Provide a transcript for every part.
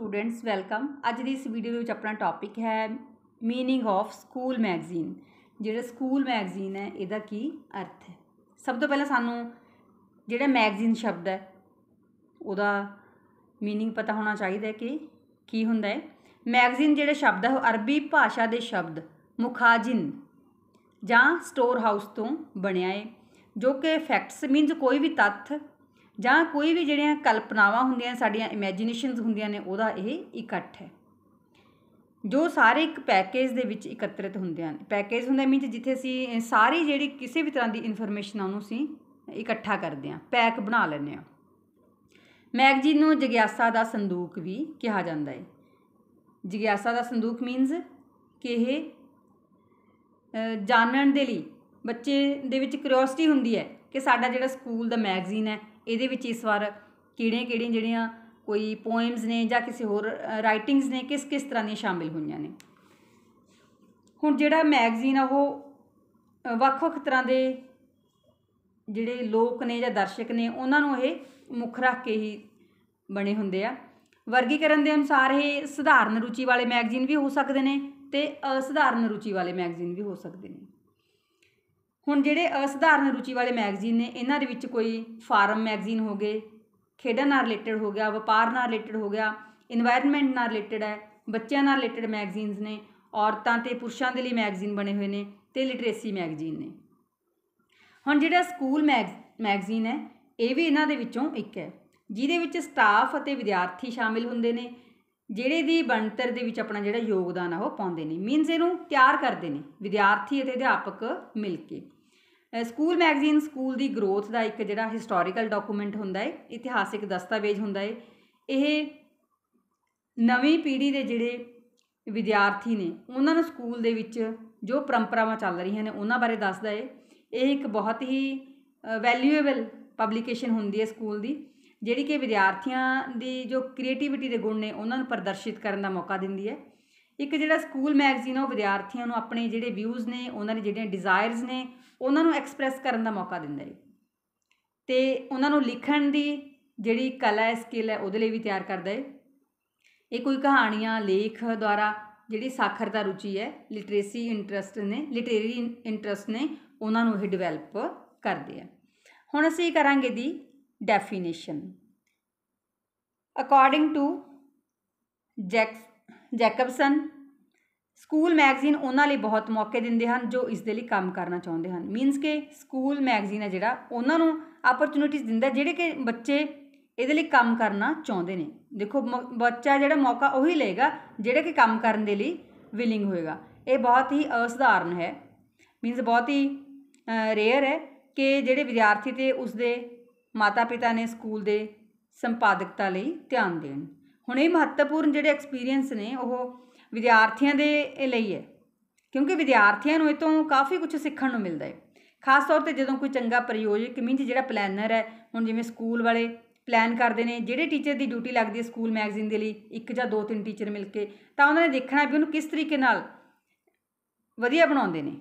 Students welcome ਅੱਜ ਦੀ ਇਸ video ਦੇ ਵਿੱਚ ਆਪਣਾ ਟੌਪਿਕ ਹੈ मीनिंग ਆਫ ਸਕੂਲ ਮੈਗਜ਼ੀਨ ਜਿਹੜਾ ਸਕੂਲ ਮੈਗਜ਼ੀਨ ਹੈ ਇਹਦਾ ਕੀ ਅਰਥ ਹੈ ਸਭ ਤੋਂ ਪਹਿਲਾਂ ਸਾਨੂੰ ਜਿਹੜਾ ਮੈਗਜ਼ੀਨ ਸ਼ਬਦ ਹੈ ਉਹਦਾ मीनिंग ਪਤਾ ਹੋਣਾ ਚਾਹੀਦਾ ਹੈ ਕਿ ਕੀ ਹੁੰਦਾ ਹੈ ਮੈਗਜ਼ੀਨ ਜਿਹੜਾ ਸ਼ਬਦ ਹੈ ਉਹ ਅਰਬੀ ਭਾਸ਼ਾ ਦੇ ਸ਼ਬਦ ਮੁਖਾਜਿਨ ਜਾਂ ਸਟੋਰ ਹਾਊਸ ਤੋਂ ਬਣਿਆ ਹੈ ਜੋ ਕਿ ਫੈਕਟਸ ਮੀਨਸ ਕੋਈ ਵੀ ਤੱਥ ਜਾਂ ਕੋਈ ਵੀ ਜਿਹੜੀਆਂ ਕਲਪਨਾਵਾਂ ਹੁੰਦੀਆਂ ਸਾਡੀਆਂ ਇਮੇਜਿਨੇਸ਼ਨਸ ਹੁੰਦੀਆਂ ਨੇ ਉਹਦਾ ਇਹ ਇਕੱਠ ਹੈ ਜੋ ਸਾਰੇ ਇੱਕ ਪੈਕੇਜ ਦੇ ਵਿੱਚ ਇਕੱਤਰਿਤ ਹੁੰਦੇ ਹਨ ਪੈਕੇਜ ਹੁੰਦਾ ਮੀਨਸ ਜਿੱਥੇ ਅਸੀਂ ਸਾਰੀ ਜਿਹੜੀ ਕਿਸੇ ਵੀ ਤਰ੍ਹਾਂ ਦੀ ਇਨਫੋਰਮੇਸ਼ਨ ਆ ਉਹਨੂੰ ਅਸੀਂ ਇਕੱਠਾ ਕਰਦੇ ਹਾਂ ਪੈਕ ਬਣਾ ਲੈਂਦੇ ਹਾਂ ਮੈਗਜ਼ੀਨ ਨੂੰ ਜਗਿਆਸਾ ਦਾ ਸੰਦੂਕ ਵੀ ਕਿਹਾ ਜਾਂਦਾ ਹੈ ਜਗਿਆਸਾ ਦਾ ਸੰਦੂਕ ਮੀਨਸ ਕਿ ਇਹ ਜਾਣਨ ਦੇ ਲਈ ਬੱਚੇ ਦੇ ਵਿੱਚ ਕਿਉਰਿਓਸਿਟੀ ਹੁੰਦੀ ਹੈ ਕਿ ਸਾਡਾ ਜਿਹੜਾ ਸਕੂਲ ਦਾ ਮੈਗਜ਼ੀਨ ਹੈ ਇਹਦੇ ਵਿੱਚ ਇਸ ਵਾਰ ਕਿਹੜੀਆਂ ਕਿਹੜੀਆਂ ਜਿਹੜੀਆਂ ਕੋਈ ਪੋਇਮਸ ਨੇ ਜਾਂ ਕਿਸੇ ਹੋਰ ਰਾਈਟਿੰਗਸ ਨੇ ਕਿਸ ਕਿਸ ਤਰ੍ਹਾਂ ਦੀਆਂ ਸ਼ਾਮਿਲ ਹੋਈਆਂ ਨੇ ਹੁਣ ਜਿਹੜਾ ਮੈਗਜ਼ੀਨ ਆ ਉਹ ਵੱਖ-ਵੱਖ ਤਰ੍ਹਾਂ ਦੇ ਜਿਹੜੇ ਲੋਕ ਨੇ ਜਾਂ ਦਰਸ਼ਕ ਨੇ ਉਹਨਾਂ ਨੂੰ ਇਹ ਮੁੱਖ ਰੱਖ ਕੇ ਹੀ ਬਣੇ ਹੁੰਦੇ ਆ ਵਰਗੀਕਰਨ ਦੇ ਅਨੁਸਾਰ ਇਹ ਸਧਾਰਨ ਰੁਚੀ ਵਾਲੇ ਮੈਗਜ਼ੀਨ ਵੀ ਹੋ ਸਕਦੇ ਨੇ ਤੇ ਅਸਧਾਰਨ ਰੁਚੀ ਵਾਲੇ ਮੈਗਜ਼ੀਨ ਵੀ ਹੋ ਸਕਦੇ ਨੇ ਹੁਣ ਜਿਹੜੇ ਅਸਧਾਰਨ ਰੁਚੀ ਵਾਲੇ ਮੈਗਜ਼ੀਨ ਨੇ ਇਹਨਾਂ ਦੇ ਵਿੱਚ ਕੋਈ ਫਾਰਮ ਮੈਗਜ਼ੀਨ ਹੋ ਗਏ ਖੇਡਾਂ ਨਾਲ ਰਿਲੇਟਡ ਹੋ ਗਿਆ ਵਪਾਰ ਨਾਲ ਰਿਲੇਟਡ ਹੋ ਗਿਆ এনवायरमेंट ਨਾਲ ਰਿਲੇਟਡ ਹੈ ਬੱਚਿਆਂ ਨਾਲ ਰਿਲੇਟਡ ਮੈਗਜ਼ੀਨਸ ਨੇ ਔਰਤਾਂ ਤੇ ਪੁਰਸ਼ਾਂ ਦੇ ਲਈ ਮੈਗਜ਼ੀਨ ਬਣੇ ਹੋਏ ਨੇ ਤੇ ਲਿਟਰੇਸੀ ਮੈਗਜ਼ੀਨ ਨੇ ਹੁਣ ਜਿਹੜਾ ਸਕੂਲ ਮੈਗਜ਼ੀਨ ਹੈ ਇਹ ਵੀ ਇਹਨਾਂ ਦੇ ਵਿੱਚੋਂ ਇੱਕ ਹੈ ਜਿਹਦੇ ਵਿੱਚ ਸਟਾਫ ਅਤੇ ਵਿਦਿਆਰਥੀ ਸ਼ਾਮਿਲ ਹੁੰਦੇ ਨੇ ਜਿਹੜੇ ਦੀ ਬਣਤਰ ਦੇ ਵਿੱਚ ਆਪਣਾ ਜਿਹੜਾ ਯੋਗਦਾਨ ਆ ਉਹ ਪਾਉਂਦੇ ਨੇ ਮੀਨਸ ਇਹਨੂੰ ਤਿਆਰ ਕਰਦੇ ਨੇ ਵਿਦਿਆਰਥੀ ਅਤੇ ਅਧਿਆਪਕ ਮਿਲ ਕੇ ਸਕੂਲ ਮੈਗਜ਼ੀਨ ਸਕੂਲ ਦੀ ਗਰੋਥ ਦਾ ਇੱਕ ਜਿਹੜਾ ਹਿਸਟੋਰੀਕਲ ਡਾਕੂਮੈਂਟ ਹੁੰਦਾ ਹੈ ਇਤਿਹਾਸਿਕ ਦਸਤਾਵੇਜ਼ ਹੁੰਦਾ ਹੈ ਇਹ ਨਵੀਂ ਪੀੜ੍ਹੀ ਦੇ ਜਿਹੜੇ ਵਿਦਿਆਰਥੀ ਨੇ ਉਹਨਾਂ ਨੂੰ ਸਕੂਲ ਦੇ ਵਿੱਚ ਜੋ ਪਰੰਪਰਾਵਾਂ ਚੱਲ ਰਹੀਆਂ ਨੇ ਉਹਨਾਂ ਬਾਰੇ ਦੱਸਦਾ ਹੈ ਇਹ ਇੱਕ ਬਹੁਤ ਹੀ ਵੈਲਿਊਏਬਲ ਪਬਲੀਕੇਸ਼ਨ ਹੁੰਦੀ ਹੈ ਸਕੂਲ ਦੀ ਜਿਹੜੀ ਕਿ ਵਿਦਿਆਰਥੀਆਂ ਦੀ ਜੋ ਕ੍ਰੀਏਟੀਵਿਟੀ ਦੇ ਗੁਣ ਨੇ ਉਹਨਾਂ ਨੂੰ ਪ੍ਰਦਰਸ਼ਿਤ ਕਰਨ ਦਾ ਮੌਕਾ ਦਿੰਦੀ ਹੈ ਇੱਕ ਜਿਹੜਾ ਸਕੂਲ ਮੈਗਜ਼ੀਨ ਉਹ ਵਿਦਿਆਰਥੀਆਂ ਨੂੰ ਆਪਣੇ ਜਿਹੜੇ ਵਿਊਜ਼ ਨੇ ਉਹਨਾਂ ਦੀ ਜਿਹੜੀਆਂ ਡਿਜ਼ਾਇਰਸ ਨੇ ਉਹਨਾਂ ਨੂੰ ਐਕਸਪ੍ਰੈਸ ਕਰਨ ਦਾ ਮੌਕਾ ਦਿੰਦਾ ਹੈ ਤੇ ਉਹਨਾਂ ਨੂੰ ਲਿਖਣ ਦੀ ਜਿਹੜੀ ਕਲਾ ਹੈ ਸਕਿੱਲ ਹੈ ਉਹਦੇ ਲਈ ਵੀ ਤਿਆਰ ਕਰਦਾ ਹੈ ਇਹ ਕੋਈ ਕਹਾਣੀਆਂ ਲੇਖ ਦੁਆਰਾ ਜਿਹੜੀ ਸਾਖਰਤਾ ਰੁਚੀ ਹੈ ਲਿਟਰੇਸੀ ਇੰਟਰਸਟ ਨੇ ਲਿਟਰੇਰੀ ਇੰਟਰਸਟ ਨੇ ਉਹਨਾਂ ਨੂੰ ਇਹ ਡਿਵੈਲਪ ਕਰਦੇ ਆ ਹੁਣ ਅਸੀਂ ਕਰਾਂਗੇ ਦੀ definition. According to Jacobson school magazine ਉਹਨਾਂ ਲਈ ਬਹੁਤ ਮੌਕੇ ਦਿੰਦੇ ਹਨ ਜੋ ਇਸ ਦੇ ਲਈ ਕੰਮ ਕਰਨਾ ਚਾਹੁੰਦੇ ਹਨ ਮੀਨਸ ਕਿ ਸਕੂਲ ਮੈਗਜ਼ੀਨ ਹੈ ਜਿਹੜਾ ਉਹਨਾਂ ਨੂੰ ਓਪਰਚ्युनिटीज ਦਿੰਦਾ ਜਿਹੜੇ ਕਿ ਬੱਚੇ ਇਹਦੇ ਲਈ ਕੰਮ ਕਰਨਾ ਚਾਹੁੰਦੇ ਨੇ ਦੇਖੋ ਬੱਚਾ ਜਿਹੜਾ ਮੌਕਾ ਉਹੀ ਲਏਗਾ ਜਿਹੜਾ ਕਿ ਕੰਮ ਕਰਨ ਦੇ ਲਈ ਵਿਲਿੰਗ ਹੋਏਗਾ ਇਹ ਬਹੁਤ ਹੀ ਅਸਧਾਰਨ ਹੈ ਮੀਨਸ ਬਹੁਤ ਹੀ ਰੇਅਰ ਹੈ ਕਿ ਜਿਹੜੇ ਵਿਦਿਆਰਥੀ ਤੇ ਉਸਦੇ ਮਾਤਾ ਪਿਤਾ ਨੇ ਸਕੂਲ ਦੇ ਸੰਪਾਦਕਤਾ ਲਈ ਧਿਆਨ ਦੇਣ ਹੁਣ ਇਹ ਮਹੱਤਵਪੂਰਨ ਜਿਹੜੇ ਐਕਸਪੀਰੀਅੰਸ ਨੇ ਉਹ ਵਿਦਿਆਰਥੀਆਂ ਦੇ ਲਈ ਹੈ ਕਿਉਂਕਿ ਵਿਦਿਆਰਥੀਆਂ ਨੂੰ ਇਹ ਤੋਂ ਕਾਫੀ ਕੁਝ ਸਿੱਖਣ ਨੂੰ ਮਿਲਦਾ ਹੈ ਖਾਸ ਤੌਰ ਤੇ ਜਦੋਂ ਕੋਈ ਚੰਗਾ ਪ੍ਰਯੋਜਕ ਮਿੰਜ ਜਿਹੜਾ ਪਲੈਨਰ ਹੈ ਹੁਣ ਜਿਵੇਂ ਸਕੂਲ ਵਾਲੇ ਪਲਾਨ ਕਰਦੇ ਨੇ ਜਿਹੜੇ ਟੀਚਰ ਦੀ ਡਿਊਟੀ ਲੱਗਦੀ ਹੈ ਸਕੂਲ ਮੈਗਜ਼ੀਨ ਦੇ ਲਈ ਇੱਕ ਜਾਂ ਦੋ ਤਿੰਨ ਟੀਚਰ ਮਿਲ ਕੇ ਤਾਂ ਉਹਨਾਂ ਨੇ ਦੇਖਣਾ ਵੀ ਉਹਨੂੰ ਕਿਸ ਤਰੀਕੇ ਨਾਲ ਵਧੀਆ ਬਣਾਉਂਦੇ ਨੇ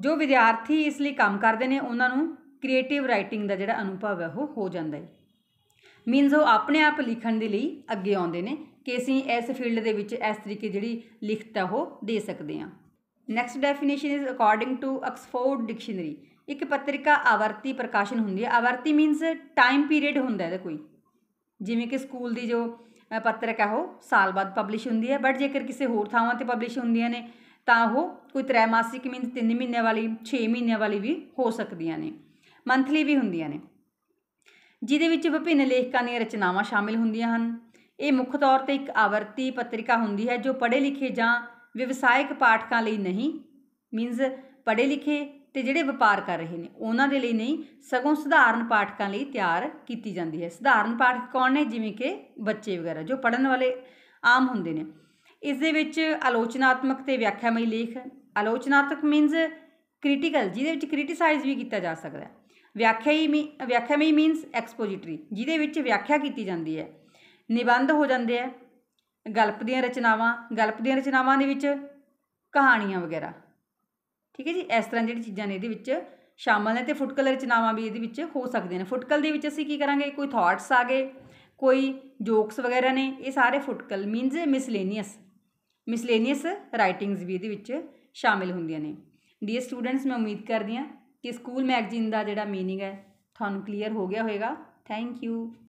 ਜੋ ਵਿਦਿਆਰਥੀ ਇਸ ਲਈ ਕੰਮ ਕਰਦੇ ਨੇ ਉਹਨਾਂ ਨੂੰ ਕ੍ਰੀਏਟਿਵ ਰਾਈਟਿੰਗ ਦਾ ਜਿਹੜਾ ਅਨੁਭਵ ਹੈ ਉਹ ਹੋ ਜਾਂਦਾ ਹੈ ਮੀਨਸ ਉਹ ਆਪਣੇ ਆਪ ਲਿਖਣ ਦੇ ਲਈ ਅੱਗੇ ਆਉਂਦੇ ਨੇ ਕਿ ਅਸੀਂ ਇਸ ਫੀਲਡ ਦੇ ਵਿੱਚ ਇਸ ਤਰੀਕੇ ਜਿਹੜੀ ਲਿਖਤ ਆ ਉਹ ਦੇ ਸਕਦੇ ਹਾਂ next definition is according to Oxford dictionary ਇੱਕ ਪੱਤਰਿਕਾ ਆਵਰਤੀ ਪ੍ਰਕਾਸ਼ਨ ਹੁੰਦੀ ਹੈ ਆਵਰਤੀ ਮੀਨਸ ਟਾਈਮ ਪੀਰੀਅਡ ਹੁੰਦਾ ਹੈ ਦਾ ਕੋਈ ਜਿਵੇਂ ਕਿ ਸਕੂਲ ਦੀ ਜੋ ਪੱਤਰਿਕਾ ਹੋ ਸਾਲ ਬਾਅਦ ਪਬਲਿਸ਼ ਹੁੰਦੀ ਹੈ ਬਟ ਜੇਕਰ ਕਿਸੇ ਹੋਰ ਥਾਵਾਂ ਤੇ ਪਬਲਿਸ਼ ਹੁੰਦੀਆਂ ਨੇ ਤਾਂ ਉਹ ਕੋਈ ਤ੍ਰੈਮਾਸਿਕ ਮੀਨਸ 3 ਮਹੀਨੇ ਵਾਲੀ 6 ਮਹੀਨੇ ਵਾਲੀ ਵੀ ਹੋ ਸਕਦੀਆਂ ਨੇ ਮੰਥਲੀ ਵੀ ਹੁੰਦੀਆਂ ਨੇ ਜਿਦੇ ਵਿੱਚ ਵਿਭਿੰਨ ਲੇਖਕਾਂ ਦੀਆਂ ਰਚਨਾਵਾਂ ਸ਼ਾਮਿਲ ਹੁੰਦੀਆਂ ਹਨ ਇਹ ਮੁੱਖ ਤੌਰ ਤੇ ਇੱਕ ਆਵਰਤੀ ਪੱਤਰਿਕਾ ਹੁੰਦੀ ਹੈ ਜੋ ਪੜ੍ਹੇ ਲਿਖੇ ਜਾਂ ਵਿਵਸਾਇਕ ਪਾਠਕਾਂ ਲਈ ਨਹੀਂ ਮੀਨਸ ਪੜ੍ਹੇ ਲਿਖੇ ਤੇ ਜਿਹੜੇ ਵਪਾਰ ਕਰ ਰਹੇ ਨੇ ਉਹਨਾਂ ਦੇ ਲਈ ਨਹੀਂ ਸਗੋਂ ਸਧਾਰਨ ਪਾਠਕਾਂ ਲਈ ਤਿਆਰ ਕੀਤੀ ਜਾਂਦੀ ਹੈ ਸਧਾਰਨ ਪਾਠਕ ਕੌਣ ਨੇ ਜਿਵੇਂ ਕਿ ਬੱਚੇ ਵਗੈਰਾ ਜੋ ਪੜਨ ਵਾਲੇ ਆਮ ਹੁੰਦੇ ਨੇ ਇਸ ਦੇ ਵਿੱਚ ਆਲੋਚਨਾਤਮਕ ਤੇ ਵਿਆਖਿਆਮਈ ਲੇਖ ਆਲੋਚਨਾਤਮਕ ਮੀਨਸ ਕ੍ਰਿਟੀਕਲ ਜਿਹਦੇ ਵਿੱਚ ਕ੍ਰਿਟੀਸਾਈਜ਼ ਵੀ ਕੀਤਾ ਜਾ ਸਕਦਾ ਹੈ ਵਿਆਖਿਆਈ ਮੀ ਵਿਆਖਿਆਮਈ ਮੀਨਸ ਐਕਸਪੋਜਿਟਰੀ ਜਿਹਦੇ ਵਿੱਚ ਵਿਆਖਿਆ ਕੀਤੀ ਜਾਂਦੀ ਹੈ ਨਿਬੰਧ ਹੋ ਜਾਂਦੇ ਆ ਗਲਪ ਦੀਆਂ ਰਚਨਾਵਾਂ ਗਲਪ ਦੀਆਂ ਰਚਨਾਵਾਂ ਦੇ ਵਿੱਚ ਕਹਾਣੀਆਂ ਵਗੈਰਾ ਠੀਕ ਹੈ ਜੀ ਇਸ ਤਰ੍ਹਾਂ ਜਿਹੜੀ ਚੀਜ਼ਾਂ ਨੇ ਇਹਦੇ ਵਿੱਚ ਸ਼ਾਮਲ ਨੇ ਤੇ ਫੁਟਕਲ ਰਚਨਾਵਾਂ ਵੀ ਇਹਦੇ ਵਿੱਚ ਹੋ ਸਕਦੀਆਂ ਨੇ ਫੁਟਕਲ ਦੇ ਵਿੱਚ ਅਸੀਂ ਕੀ ਕਰਾਂਗੇ ਕੋਈ ਥਾਟਸ ਆ ਗਏ ਕੋਈ ਜੋਕਸ ਵਗੈਰਾ ਨੇ ਇਹ ਸਾਰੇ ਫੁਟਕਲ ਮੀਨਸ ਮਿਸਲੇਨੀਅਸ ਮਿਸਲੇਨੀਅਸ ਰਾਈਟਿੰਗਸ ਵੀ ਇਹਦੇ ਵਿੱਚ ਸ਼ਾਮਿਲ ਹੁੰਦੀਆਂ ਨੇ ਡੀਅਰ ਸਟੂਡੈਂਟਸ ਮੈਂ ਉਮੀਦ ਕਰਦੀ ਹਾਂ ਕਿ ਸਕੂਲ ਮੈਗਜ਼ੀਨ ਦਾ ਜਿਹੜਾ ਮੀਨਿੰਗ ਹੈ ਤੁਹਾਨੂੰ ਕਲੀਅਰ ਹੋ ਗਿਆ ਹੋਵੇਗਾ ਥੈਂਕ ਯੂ